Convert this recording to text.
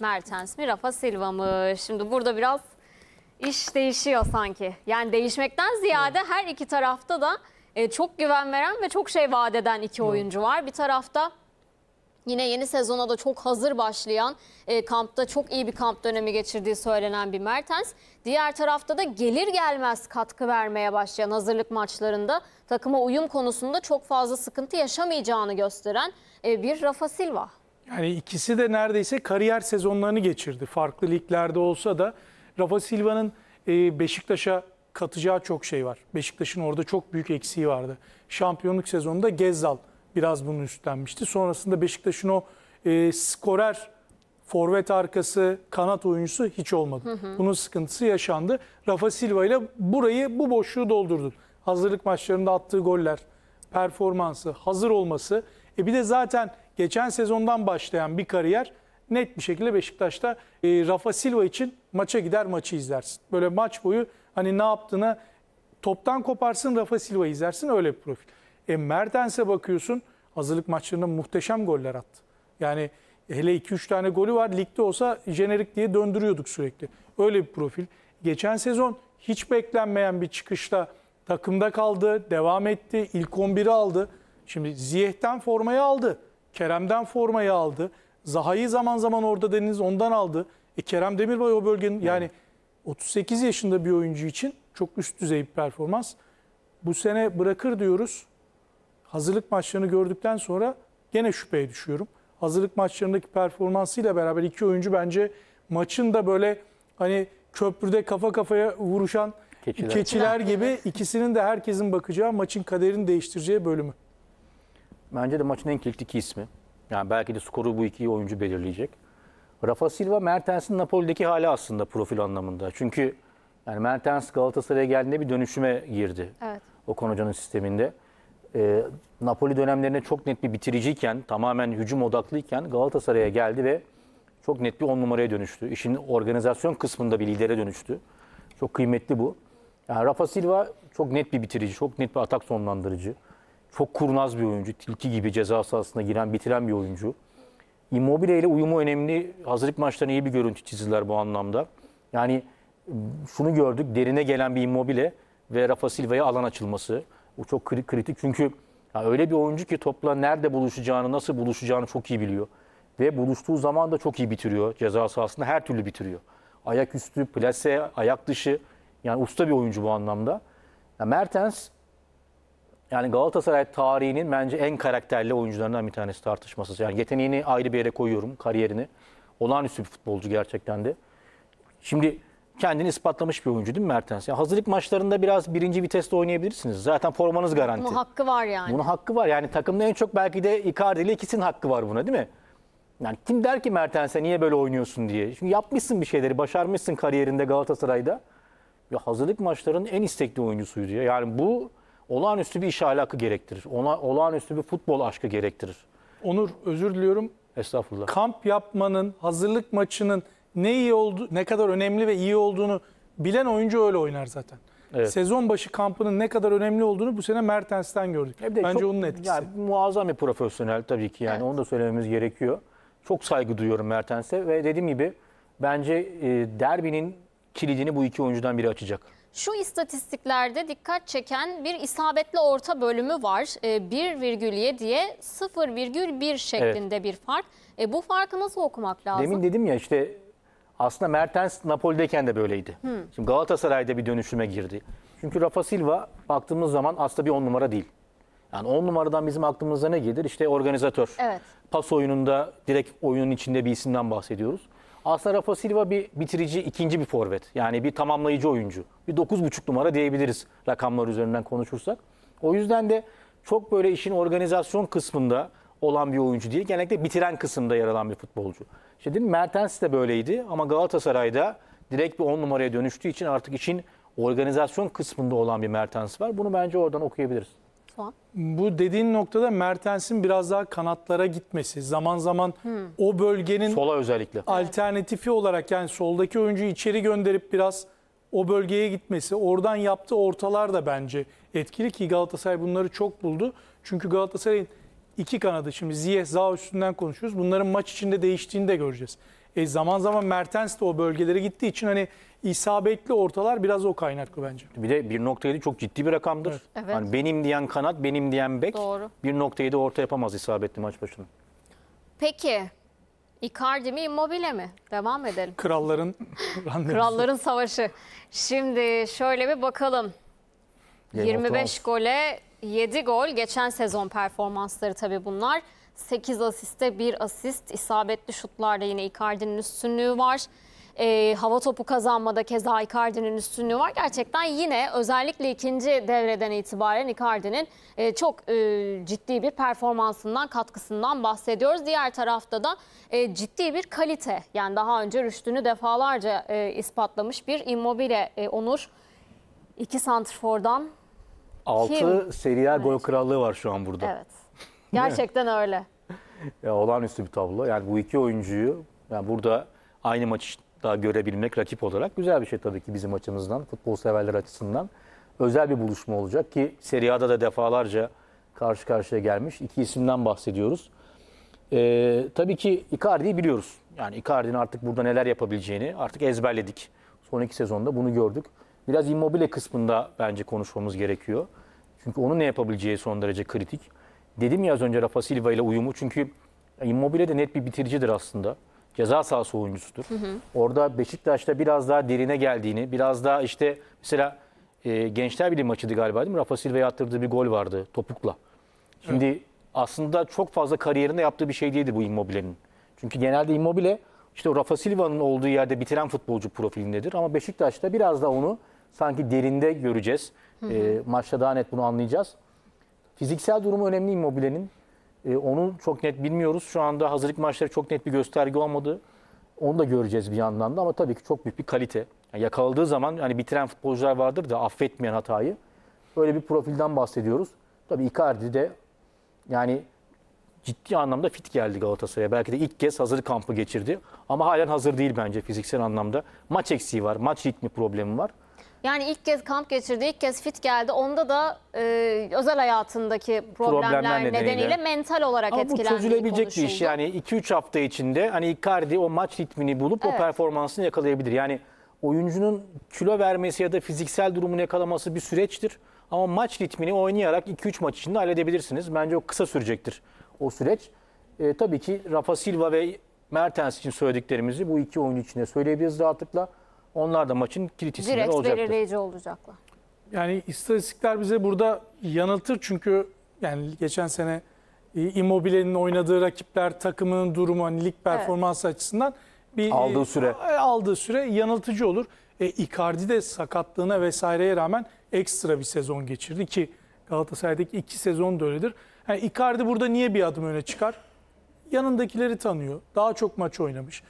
Mertens mi Rafa Silva mı? Şimdi burada biraz iş değişiyor sanki. Yani değişmekten ziyade her iki tarafta da e, çok güven veren ve çok şey vaat eden iki oyuncu var. Bir tarafta yine yeni sezona da çok hazır başlayan, e, kampta çok iyi bir kamp dönemi geçirdiği söylenen bir Mertens. Diğer tarafta da gelir gelmez katkı vermeye başlayan hazırlık maçlarında takıma uyum konusunda çok fazla sıkıntı yaşamayacağını gösteren e, bir Rafa Silva. Yani ikisi de neredeyse kariyer sezonlarını geçirdi. Farklı liglerde olsa da Rafa Silva'nın e, Beşiktaş'a katacağı çok şey var. Beşiktaş'ın orada çok büyük eksiği vardı. Şampiyonluk sezonunda Gezzal biraz bunu üstlenmişti. Sonrasında Beşiktaş'ın o e, skorer forvet arkası, kanat oyuncusu hiç olmadı. Hı hı. Bunun sıkıntısı yaşandı. Rafa Silva ile burayı, bu boşluğu doldurdu. Hazırlık maçlarında attığı goller, performansı, hazır olması. E bir de zaten geçen sezondan başlayan bir kariyer net bir şekilde Beşiktaş'ta e, Rafa Silva için maça gider maçı izlersin. Böyle maç boyu hani ne yaptığını toptan koparsın Rafa Silva izlersin öyle bir profil. E Mertens'e bakıyorsun hazırlık maçlarında muhteşem goller attı. Yani hele 2-3 tane golü var. Ligde olsa jenerik diye döndürüyorduk sürekli. Öyle bir profil. Geçen sezon hiç beklenmeyen bir çıkışla takımda kaldı, devam etti, ilk 11'i aldı. Şimdi Ziyeh'ten formayı aldı. Kerem'den formayı aldı. Zaha'yı zaman zaman orada deniz ondan aldı. E Kerem Demirbay o bölgenin yani 38 yaşında bir oyuncu için çok üst düzey bir performans. Bu sene bırakır diyoruz. Hazırlık maçlarını gördükten sonra gene şüpheye düşüyorum. Hazırlık maçlarındaki performansıyla beraber iki oyuncu bence maçın da böyle hani köprüde kafa kafaya vuruşan keçiler, keçiler gibi ikisinin de herkesin bakacağı maçın kaderini değiştireceği bölümü. Bence de maçın en kilitli iki ismi. Yani belki de skoru bu iki oyuncu belirleyecek. Rafa Silva Mertens'in Napoli'deki hali aslında profil anlamında. Çünkü yani Mertens Galatasaray'a geldiğinde bir dönüşüme girdi. Evet. Okan Hoca'nın sisteminde. Ee, Napoli dönemlerine çok net bir bitiriciyken, tamamen hücum odaklıyken Galatasaray'a geldi ve çok net bir on numaraya dönüştü. İşin organizasyon kısmında bir lidere dönüştü. Çok kıymetli bu. Yani Rafa Silva çok net bir bitirici, çok net bir atak sonlandırıcı. Çok kurnaz bir oyuncu. Tilki gibi ceza sahasına giren, bitiren bir oyuncu. Immobile ile uyumu önemli. Hazırlık maçlarına iyi bir görüntü çizdiler bu anlamda. Yani şunu gördük. Derine gelen bir Immobile ve Rafa Silva'ya alan açılması. Bu çok kritik çünkü ya öyle bir oyuncu ki topla nerede buluşacağını, nasıl buluşacağını çok iyi biliyor. Ve buluştuğu zaman da çok iyi bitiriyor. Ceza sahasında her türlü bitiriyor. Ayak üstü, plase, ayak dışı. Yani usta bir oyuncu bu anlamda. Ya Mertens yani Galatasaray tarihinin bence en karakterli oyuncularından bir tanesi tartışmasız. Yani yeteneğini ayrı bir yere koyuyorum, kariyerini. Olağanüstü bir futbolcu gerçekten de. Şimdi kendini ispatlamış bir oyuncu değil mi Mertens? Yani hazırlık maçlarında biraz birinci viteste oynayabilirsiniz. Zaten formanız garanti. Bunun hakkı var yani. Bunun hakkı var. Yani takımda en çok belki de Icardi ile ikisinin hakkı var buna değil mi? Yani kim der ki Mertens'e niye böyle oynuyorsun diye. Çünkü yapmışsın bir şeyleri, başarmışsın kariyerinde Galatasaray'da. Ya hazırlık maçlarının en istekli oyuncusuydu ya. Yani bu olağanüstü bir iş ahlakı gerektirir. Ona, olağanüstü bir futbol aşkı gerektirir. Onur özür diliyorum. Estağfurullah. Kamp yapmanın, hazırlık maçının ne iyi oldu, ne kadar önemli ve iyi olduğunu bilen oyuncu öyle oynar zaten. Evet. Sezon başı kampının ne kadar önemli olduğunu bu sene Mertens'ten gördük. Bir de Bence çok- onun etkisi. Yani muazzam bir profesyonel tabii ki yani Evet. onu da söylememiz gerekiyor. Çok saygı duyuyorum Mertens'e ve dediğim gibi bence e, derbinin kilidini bu iki oyuncudan biri açacak. Şu istatistiklerde dikkat çeken bir isabetli orta bölümü var. 1,7'ye e, 0,1 şeklinde evet. bir fark. E, bu farkı nasıl okumak lazım? Demin dedim ya işte aslında Mertens Napoli'deyken de böyleydi. Hmm. Şimdi Galatasaray'da bir dönüşüme girdi. Çünkü Rafa Silva baktığımız zaman aslında bir on numara değil. Yani on numaradan bizim aklımıza ne gelir? İşte organizatör. Evet. Pas oyununda direkt oyunun içinde bir isimden bahsediyoruz. Aslında Rafa Silva bir bitirici, ikinci bir forvet. Yani bir tamamlayıcı oyuncu. Bir 9,5 numara diyebiliriz rakamlar üzerinden konuşursak. O yüzden de çok böyle işin organizasyon kısmında olan bir oyuncu değil. Genellikle bitiren kısımda yer alan bir futbolcu. İşte değil Mertens de böyleydi ama Galatasaray'da direkt bir 10 numaraya dönüştüğü için artık için organizasyon kısmında olan bir Mertens var. Bunu bence oradan okuyabiliriz puan. Bu dediğin noktada Mertens'in biraz daha kanatlara gitmesi. Zaman zaman hmm. o bölgenin sola özellikle alternatifi olarak yani soldaki oyuncu içeri gönderip biraz o bölgeye gitmesi, oradan yaptığı ortalar da bence etkili ki Galatasaray bunları çok buldu. Çünkü Galatasaray'ın iki kanadı şimdi Ziyeh, Zaha üstünden konuşuyoruz. Bunların maç içinde değiştiğini de göreceğiz. E zaman zaman Mertens de o bölgelere gittiği için hani isabetli ortalar biraz o kaynaklı bence. Bir de 1.7 çok ciddi bir rakamdır. Evet. Evet. Hani benim diyen kanat, benim diyen bek Doğru. 1.7 orta yapamaz isabetli maç başına. Peki Icardi mi Immobile mi? Devam edelim. Kralların Kralların savaşı. Şimdi şöyle bir bakalım. Game 25 Thrones. gole 7 gol geçen sezon performansları tabii bunlar. 8 asiste 1 asist. isabetli şutlarda yine Icardi'nin üstünlüğü var. E, hava topu kazanmada keza Icardi'nin üstünlüğü var. Gerçekten yine özellikle ikinci devreden itibaren Icardi'nin e, çok e, ciddi bir performansından, katkısından bahsediyoruz. Diğer tarafta da e, ciddi bir kalite. Yani daha önce rüştünü defalarca e, ispatlamış bir immobile e, Onur. İki santrfordan Altı Serie evet. gol krallığı var şu an burada. Evet. Gerçekten öyle. Ya, olağanüstü bir tablo. Yani bu iki oyuncuyu yani burada aynı maçta görebilmek rakip olarak güzel bir şey tabii ki bizim açımızdan, futbol severler açısından. Özel bir buluşma olacak ki Serie A'da da defalarca karşı karşıya gelmiş. iki isimden bahsediyoruz. Ee, tabii ki Icardi'yi biliyoruz. Yani Icardi'nin artık burada neler yapabileceğini artık ezberledik. Son iki sezonda bunu gördük. Biraz immobile kısmında bence konuşmamız gerekiyor. Çünkü onun ne yapabileceği son derece kritik. Dedim ya az önce Rafa Silva ile uyumu çünkü Immobile de net bir bitiricidir aslında. Ceza sahası oyuncusudur. Hı hı. Orada Beşiktaş'ta biraz daha derine geldiğini, biraz daha işte mesela e, Gençler Birliği maçıydı galiba değil mi? Rafa Silva'ya attırdığı bir gol vardı topukla. Şimdi evet. aslında çok fazla kariyerinde yaptığı bir şey değildi bu Immobile'nin. Çünkü genelde Immobile işte Rafa Silva'nın olduğu yerde bitiren futbolcu profilindedir. Ama Beşiktaş'ta biraz da onu sanki derinde göreceğiz. Hı hı. E, maçta daha net bunu anlayacağız. Fiziksel durumu önemli immobilenin. E, onu çok net bilmiyoruz. Şu anda hazırlık maçları çok net bir gösterge olmadı. Onu da göreceğiz bir yandan da ama tabii ki çok büyük bir kalite. Yani yakaladığı zaman hani bitiren futbolcular vardır da affetmeyen hatayı. Böyle bir profilden bahsediyoruz. Tabii Icardi de yani ciddi anlamda fit geldi Galatasaray'a. Belki de ilk kez hazır kampı geçirdi. Ama halen hazır değil bence fiziksel anlamda. Maç eksiği var, maç ritmi problemi var. Yani ilk kez kamp geçirdi, ilk kez fit geldi. Onda da e, özel hayatındaki problemler, Problemler nedeniyle. nedeniyle. mental olarak Ama bu çözülebilecek bir iş. Yani 2-3 hafta içinde hani Icardi o maç ritmini bulup Evet. o performansını yakalayabilir. Yani oyuncunun kilo vermesi ya da fiziksel durumunu yakalaması bir süreçtir. Ama maç ritmini oynayarak 2-3 maç içinde halledebilirsiniz. Bence o kısa sürecektir o süreç. E, tabii ki Rafa Silva ve Mertens için söylediklerimizi bu iki oyun içinde söyleyebiliriz rahatlıkla. Onlar da maçın kilit isimleri Direkt olacaktır. belirleyici olacaklar. Yani istatistikler bize burada yanıltır çünkü yani geçen sene e, Immobile'nin oynadığı rakipler takımının durumu hani lig performansı açısından bir Aldığı süre. E, aldığı süre yanıltıcı olur. E, Icardi de sakatlığına vesaireye rağmen ekstra bir sezon geçirdi ki Galatasaray'daki iki sezon da öyledir. Yani Icardi burada niye bir adım öne çıkar? Yanındakileri tanıyor. Daha çok maç oynamış.